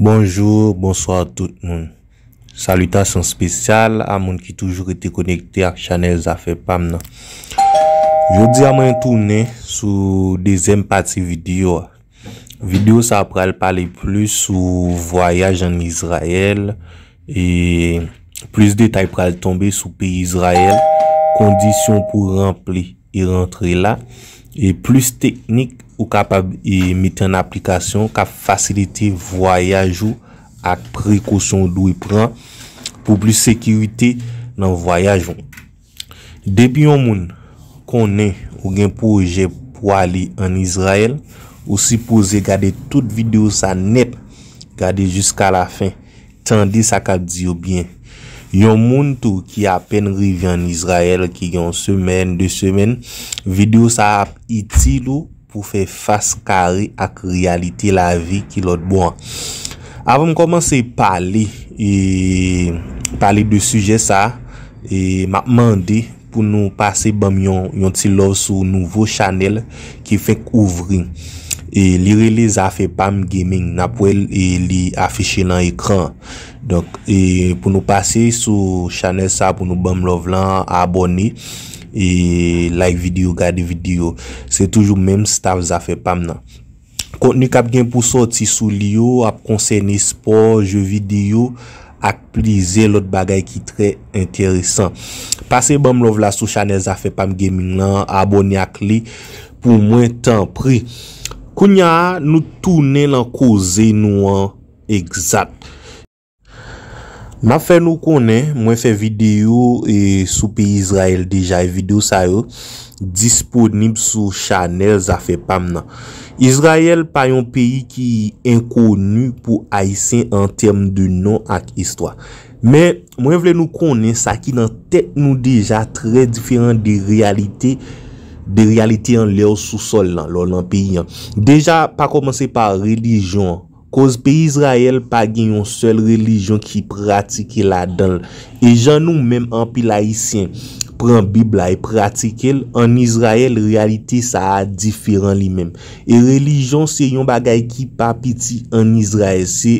Bonjour, bonsoir tout moun. Salutation spesyal a moun ki toujou rete konekte ak chanel Zafepam nan. Jou di a mwen toune sou de zem pati video. Video sa pral pale plus sou voyaj an Israel. E plus detay pral tombe sou pey Israel. Kondisyon pou rample y rentre la. E plus teknik. ou ka pa imite an aplikasyon ka fasilite voyajou ak prekosyon dou i pran pou pli sekiwite nan voyajou. Depi yon moun konen ou gen pouje pou ali an Israel ou si pose gade tout videou sa neb gade jusqu a la fin tendi sa ka diyo bien. Yon moun tou ki apen rivi an Israel ki gen semen, de semen videou sa ap iti lou pou fè fase kari ak realite la vi ki lot bon. Avèm komanse pali e, de suje sa, e, ma mandi pou nou pase bèm yon ti love sou nouvo chanel ki fè kouvri. E, li release a fè Pam Gaming, na pou el li afiche nan ekran. Pou nou pase sou chanel sa pou nou bèm love lan abonni, E like videyo, gade videyo, se toujou menm staff zafepam nan Kontenu kap gen pou soti sou liyo, ap konsene sport, je videyo, ak plize lot bagay ki tre enteresan Pase bon mlov la sou chanel zafepam gaming nan, abonye ak li pou mwen tan pri Kounya, nou tou ne lan kouze nou an, egzat Ma fè nou konen, mwen fè video e, sou pey Izrael deja e video sa yo disponib sou chanel za fè pam nan. Izrael pa yon peyi ki yon konu pou aysen an tem de nan ak istwa. Men mwen vle nou konen sa ki nan tek nou deja tre diferan de realite an leo sou sol nan lor nan peyi. Deja pa komanse par relijon. Koz pe Yisrael pa gen yon sel religion ki pratike la denl. E jan nou menm an pi laisyen pran bibla e pratike l, an Yisrael realite sa a diferan li menm. E religion se yon bagay ki pa piti an Yisrael se,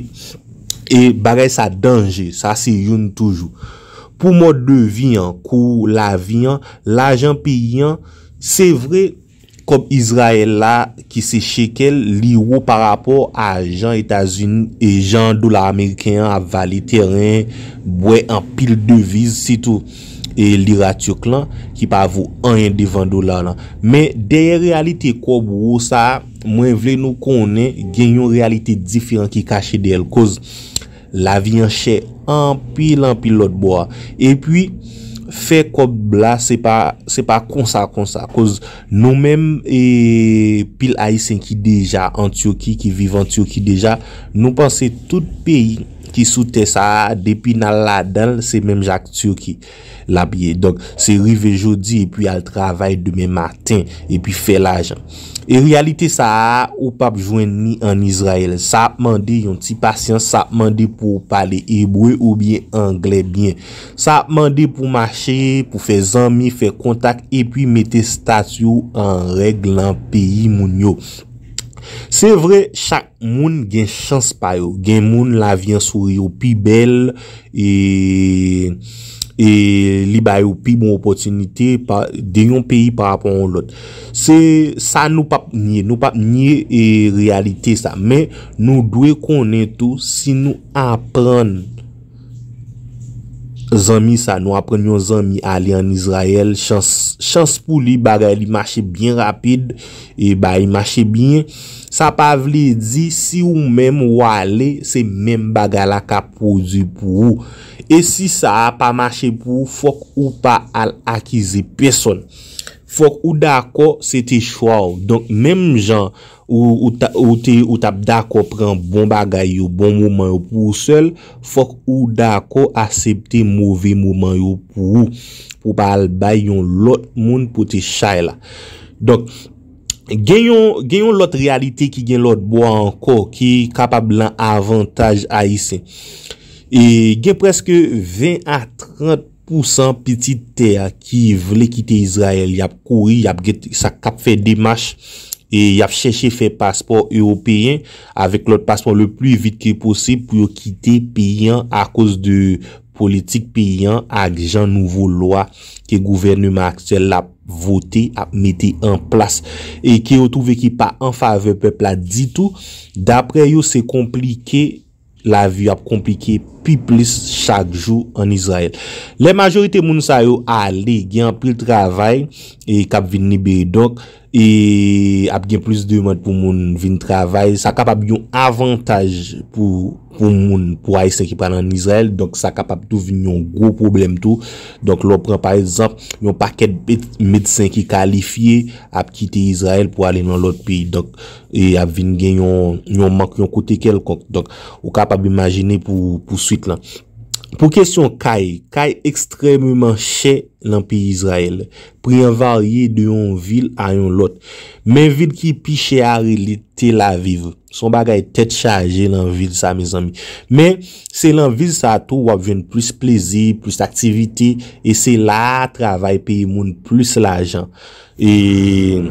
e bagay sa denje, sa se yon toujou. Po mod deviyan, kou la viyan, la jan pi yon, se vre... Kob Israel la ki se chekel liwo pa rapor a jan Etazini E jan dolar Ameriken a vali teren Bwe an pil deviz sitou E lira Turk lan ki pa avou an yen devan dolar lan Men deye realite kob wou sa Mwen vle nou konen genyon realite diferan ki kache del Koz la vinyan che an pil an pil lot bo E pwi Fè kob la, se pa konsa Kos nou men Pil aisen ki deja Antiyoki, ki vive Antiyoki deja Nou panse tout peyi Ki soute sa depi nan la dal se menm jak tsyo ki la biye. Donk se rive jodi epi al travay demen maten epi fe lajan. E realite sa a ou pap jwen ni an Israel. Sa ap mande yon ti pasyans, sa ap mande pou pale ebre ou biye anglebyen. Sa ap mande pou mache, pou fe zami, fe kontak epi mette statyo an reglan peyi mounyo. Se vre, chak moun gen chans pa yo Gen moun la vyen suri yo pi bel e, e li ba yo pi bon opotinite Denyon peyi par apon ou lot Sa nou pap nye Nou pap nye e, realite sa Men nou dwe konen tou Si nou aprenn Zanmi sa nou apren yon zanmi ale an Israel, chans pou li bagay li mache bin rapide e ba yi mache bin, sa pa vle di si ou men wale se men bagay la ka produ pou ou e si sa a pa mache pou ou fok ou pa al akize peson. Fok ou dako se te chwa ou. Donk menm jan ou te ou tap dako pren bon bagay ou bon mouman ou pou ou sel. Fok ou dako asepte mouve mouman ou pou ou. Ou pa albay yon lot moun pou te chay la. Donk gen yon lot realite ki gen lot bo anko ki kapab lan avantaj a yise. Gen preske 20 a 30%. Pousan piti ter ki vle kite Izrael, y ap kouri, y ap get sa kap fe demache, e y ap cheshe fe paspor Europeen, avek lot paspor le pli vit ki posib pou yo kite peyan a kous de politik peyan, ak jan nouvo loa ki gouvernement aktuel ap vote, ap mette en plas. E ki yo touve ki pa an fave pepla ditou, dapre yo se komplike... la vi ap komplike pi plis chak jou an Israel. Le majorite moun sa yo ale gen apil travay e kap vin nibe dok e ap gen plis 2 moun pou moun vin travay. Sa kap ap yon avan taj pou moun pou ay sen ki pran an Israel, donk sa kapap tou vin yon gro problem tou. Donk lopre par exemple, yon paket medsen ki kalifiye ap kite Israel pou ale nan lot piy, donk, e ap vin gen yon mak yon kote kel kok. Donk, ou kapap imagine pou suite la. pou kesyon kay, kay ekstremman chè nan piy Izrael priy an varye de yon vil a yon lot, men vil ki pi chè a relite la viv son bagay tet chaje nan vil sa miz ami, men se lan vil sa to wap ven plus plezi plus aktivite, e se la travay pey moun plus la jan e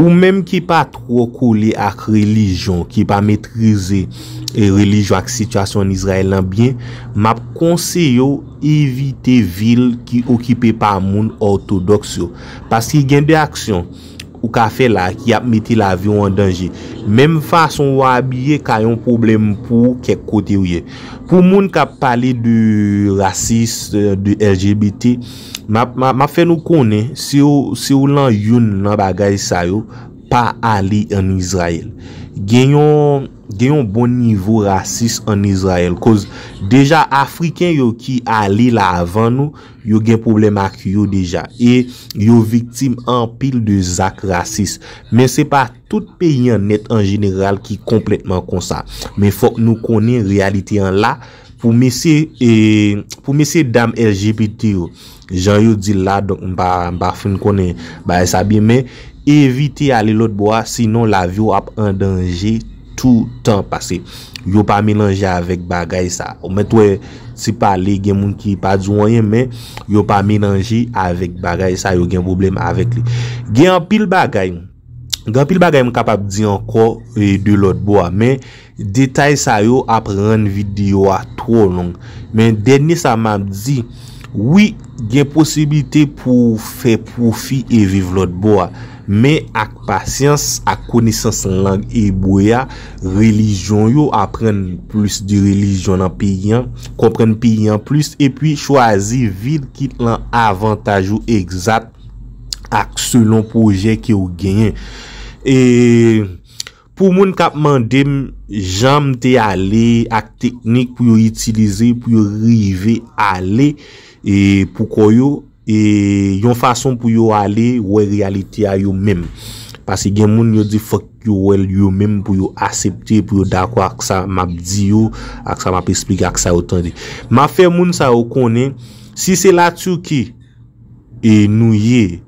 ou menm ki pa trokou li ak relijon, ki pa metrize e religyon ak situasyon en Israel nan bien, map konseyo evite vil ki okipe pa moun ortodoksyo. Paski gen de aksyon, ou ka fe la ki ap meti la viw an danje. Mem fason wabye kayon problem pou kek kote wye. Pou moun ka pale de rasis, de LGBT, map fe nou kone si ou lan youn nan bagay sa yo, pa ali en Israel. Gen yon... genyon bon nivou rasis an Israel kouz deja Afriken yo ki ali la avan nou yo gen problem ak yo deja e yo viktim an pil de zak rasis men se pa tout peyen net an general ki kompletman konsa men fok nou konen realite an la pou mesi dam LGBT yo jan yo di la mpa fin konen ba esabi men evite ali lot bo a sinon la vyo ap an denje touk sou tan pase. Yo pa menanje avek bagay sa. Ou men tou e se pa li gen moun ki pa djouanyen men yo pa menanje avek bagay sa yo gen boblem avek li. Gen apil bagay gen apil bagay m kapap di anko de lot bo a men detay sa yo apren videyo a tro long. Men deni sa mam di. Oui gen posibite pou fe profi e viv lot bo a. Men ak pasyans, ak konesans lang ebouya, relijon yo, apren plus di relijon an piyan, kompren piyan plus, epi chwazi vide kit lan avantaj yo egzat ak selon proje ki yo genyen. E pou moun kap mandem, jam te ale ak teknik pou yo itilize, pou yo rive ale, e pou koyo, e yon fason pou yo ale wey realiti a yo mem pasi gen moun yo di fok yo wey yo mem pou yo asepte pou yo dakwa ak sa map di yo ak sa map esplika ak sa otan de ma fe moun sa yo konen si se la tu ki e nou yey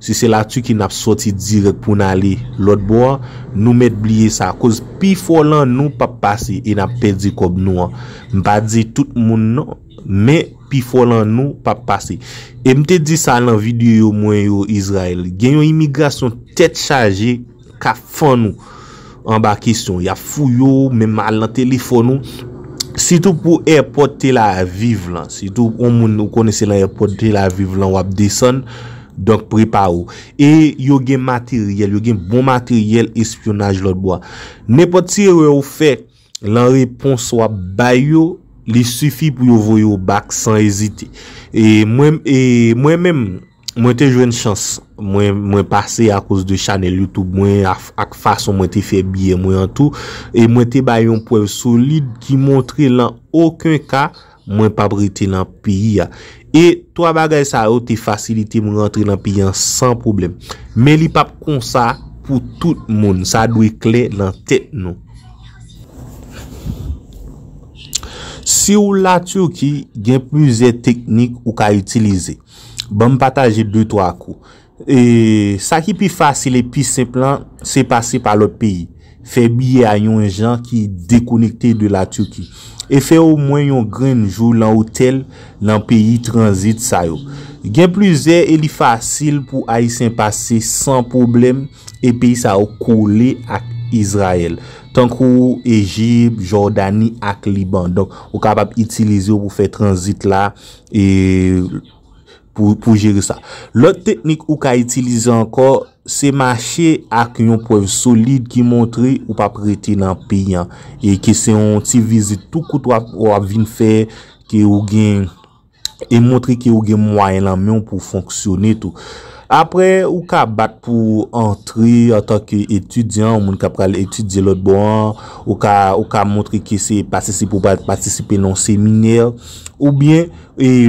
Si se la chou ki nap soti direk pou nale lout bo an, nou met bliye sa. Koz pi folan nou pa pase, e nap pedi kob nou an. Mba di tout moun nan, me pi folan nou pa pase. E mte di sa lan videyo yo mwen yo Israel. Genyon imigrasyon tet chaje ka fon nou an ba kistyon. Ya fuyo, men mal nan telefon nou. Si tou pou airport te la vive lan, si tou ou moun nou kone se la airport te la vive lan wap deson... Donk pripa ou. E yo gen materyel, yo gen bon materyel espionaj lot bo a. Nè pot si yo ou fe, lan repons wap bay yo, li sufi pou yo vo yo bak san ezite. E mwen e mèm, mwen te jwen chans. Mwen pase a kous de chanel YouTube, mwen ak fason mwen te febiye mwen an tou. E mwen te bay yon prel solide ki montre lan okun ka... Mwen pap rete nan piya E to a bagay sa ou te fasilite mwen rentre nan piyan san problem Men li pap kon sa pou tout moun Sa dwe kle nan tet nou Si ou la tiyoki gen pwize teknik ou ka itilize Ban m pataje 2-3 ko E sa ki pi fasil e pi seplan se pase pa lop pi Fe biye a yon jan ki dekonekte de la tiyoki E fe ou mwen yon grenjou lan hotel lan peyi transit sa yo. Gen plize, e li fasil pou a yi sen pase san problem e peyi sa yo kole ak Izrael. Tank ou Egypt, Jordani ak Liban. Donk ou kapap itilize ou pou fe transit la. E pou jere sa. Le teknik ou ka itilize ankor, se mache ak yon preve solide ki montre ou pa prete nan piyan e ki se yon ti vize tout kout wap vin fè ki ou gen e montre ki ou gen mwayen lanmen pou fonksyone tou. apre ou ka bat pou entri an tak etudyan ou moun kap pral etudye lot boan ou ka montre ki se patisipe nan seminer ou bien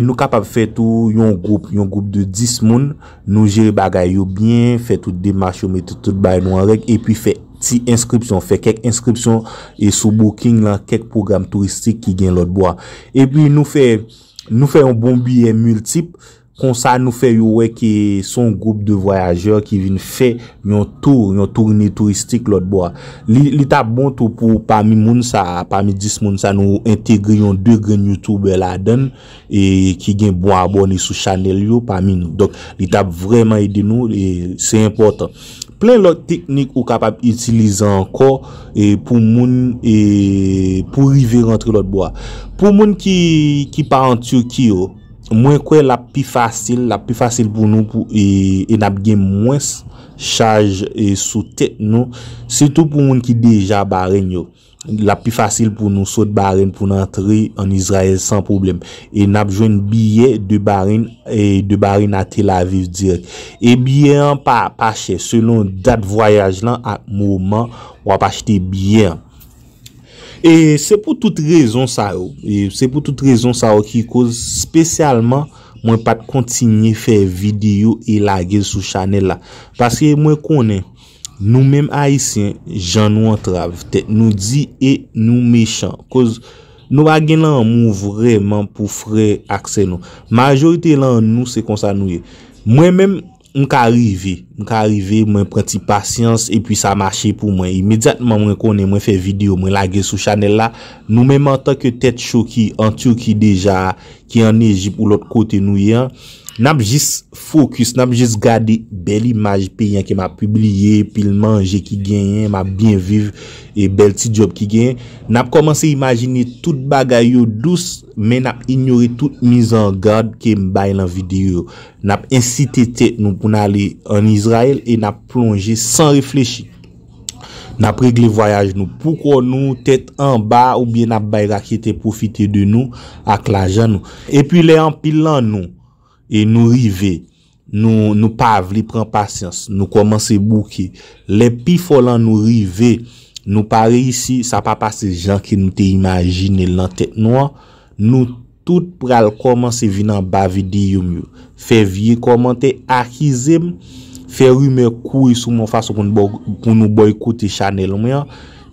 nou kap ap fetou yon group de 10 moun nou jere bagay yo bien fetou demach yo meti tout bay nou anrek e pi fe ti inskripsyon fe kek inskripsyon e sou bouking kek program turistik ki gen lot boan e pi nou fe nou fe yon bon biye multip kon sa nou fe yowe ki son goup de voyajeur ki vin fe yon tour, yon tourne touristik lot bo a. Li tap bon to pou pami moun sa, pami dis moun sa nou integri yon 2 gen Youtube la den, e ki gen bo abone sou chanel yo pami nou. Dok, li tap vreman ide nou, se importan. Plein lot teknik ou kapap itilize anko pou moun, e pou rive rentre lot bo a. Pou moun ki pa an Turki yo, Mwen kwe la pi fasil, la pi fasil pou nou pou e, e nap gen mwens chaj e, sou tek nou. Setou pou mwen ki deja baren yo. La pi fasil pou nou sot baren pou nan tre an Israel san problem. E nap jwen biye de baren ate la vif direk. E biye an pa apache selon dat voyaj lan ak mouman wap achete biye an. E se pou tout rezon sa ou, e se pou tout rezon sa ou ki koz spesyalman mwen pat kontinye fe video e lage sou chanel la. Paske mwen konen, nou menm aisyen jan nou antrave, nou di e nou mechan. Koz nou bagen lan moun vreman pou fre akse nou. Majorite lan nou se konsa nou ye. Mwen menm... Mwen ka arrive, mwen prenti pasyans e pi sa mache pou mwen. Imediatman mwen kone, mwen fe video, mwen lage sou chanel la. Nou mwen mwantan ke tet choki antyo ki deja ki an Egypt ou lot kote nou yon. N ap jis fokus, n ap jis gade bel imaj pe yon ke m ap publiye, pil manje ki genyen, m ap bienviv, e bel ti job ki genyen. N ap komanse imagine tout bagay yo dous, men ap ignore tout mizan gade ke m bay lan videyo. N ap incite te nou pou n ale en Israel, e n ap plonge san reflechi. N ap regle voyaj nou, pou kon nou te te anba ou biye n ap bay rakete profite de nou ak la jan nou. E pi le an pil lan nou, E nou rive, nou pav li pran pasyans, nou komanse bou ki. Le pi folan nou rive, nou pare isi, sa pa pase jan ki nou te imajine lan tek nou an. Nou tout pral komanse vi nan bavide yon mou. Fe vie komanse akize mou, fe rime kou yon sou moun fason kon nou boykote chanel mou ya.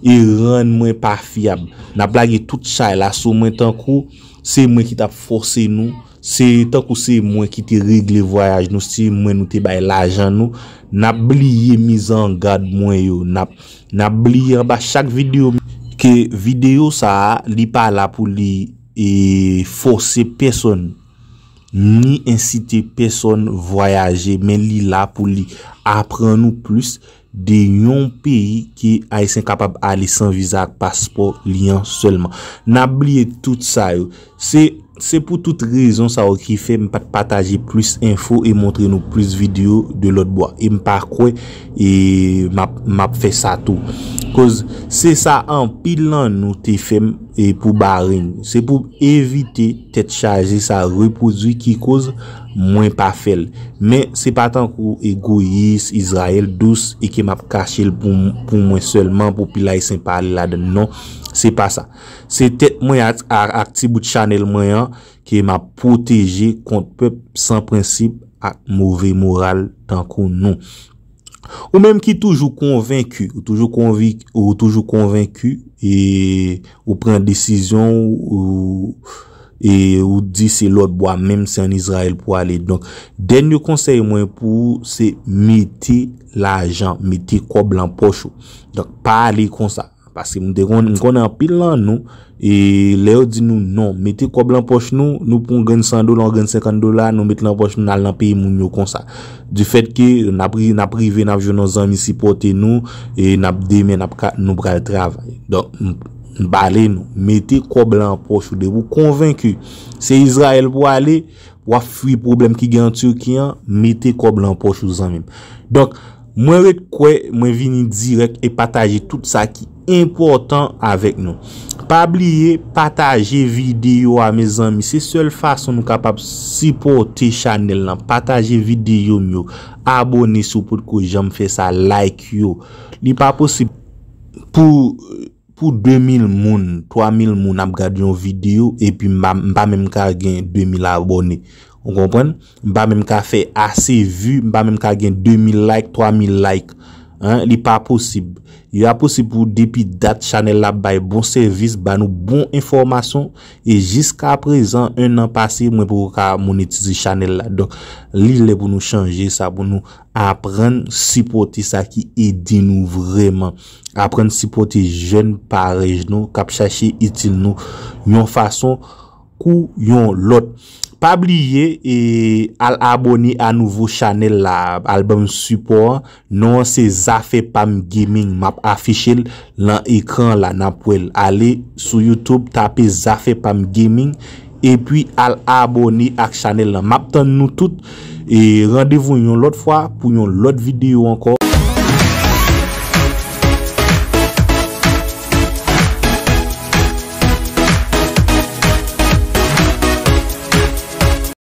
E ren mou yon pa fiyab. Na plage tout chanel la sou moun tan kou, se moun ki ta force nou. Se tan kou se mwen ki te regle voyaj nou, se mwen nou te bay lajan nou, nap liye mizan gade mwen yo. Nap liye an ba chak video. Ke video sa li pa la pou li e, fose person, ni incite person voyaje, men li la pou li apren nou plus de yon peyi ki a ese kapab ali san vizak paspor liyan selman. Nap liye tout sa yo. Se... Se pou tout rezon sa ou ki fe Pataje plus info E montre nou plus video de lot bo E m pa kwe E map fe sa tou Koz se sa an pilan nou te fe E pou bare Se pou evite te charge Sa reposu ki koz mwen pa fel. Men, se pa tan kou egoist, Israel, douz, e ke map kache l pou mwen selman, pou pilay e sen pal la den, non, se pa sa. Se tet mwen ati bout chanel mwen, ke map proteje kont pep san prinsip ati mouve moral tan kou non. Ou menm ki toujou konvenku, ou toujou konvenku, e ou pren desizyon, ou... E ou di se lot bo a mem se an Israel pou ale. Donk den yo konsey mwen pou se meti la ajan. Meti kob lan pochou. Donk pa ale konsa. Pase mwen de kon apil lan nou. E le yo di nou non. Meti kob lan poch nou. Nou pon gen 100 dolan, gen 50 dolan. Nou meti lan poch nou nan lan piye mwen yo konsa. Di fet ki naprive napje nou zan misi pote nou. E napdeme napka nou bral travay. Donk mwen pou. N bale nou. Mete kob lan pou chou de. Ou konvenkou. Se Yisrael pou ale, wafri problem ki gen Turkiyan, mete kob lan pou chou zanmim. Donk, mwen ret kwe, mwen vini direk, e pataje tout sa ki important avek nou. Pa bliye, pataje video a me zanmi. Se sol fason nou kapap sipote chanel nan. Pataje video myo. Abone sou pou jom fe sa like yo. Ni pa posib pou... pou 2000 moun, 3000 moun ap gade yon video, epi mba mwen ka gen 2000 abone. On kompwen? Mba mwen ka fe ase vu, mba mwen ka gen 2000 like, 3000 like. Li pa posib, li pa posib pou depi dat chanel la bay bon servis, ban nou bon informasyon E jiska prezan, un an pase, mwen pou ka monetize chanel la Li le pou nou chanje, sa pou nou apren sipoti sa ki edi nou vreman Apren sipoti jen parej nou, kap chache eti nou Yon fason kou yon lot Pabliye e al aboni anouvo chanel la albem support non se Zafepam Gaming map afichil lan ekran la nan pou el ale sou Youtube tape Zafepam Gaming e pi al aboni ak chanel la map tan nou tout e randevou yon lot fwa pou yon lot video anko.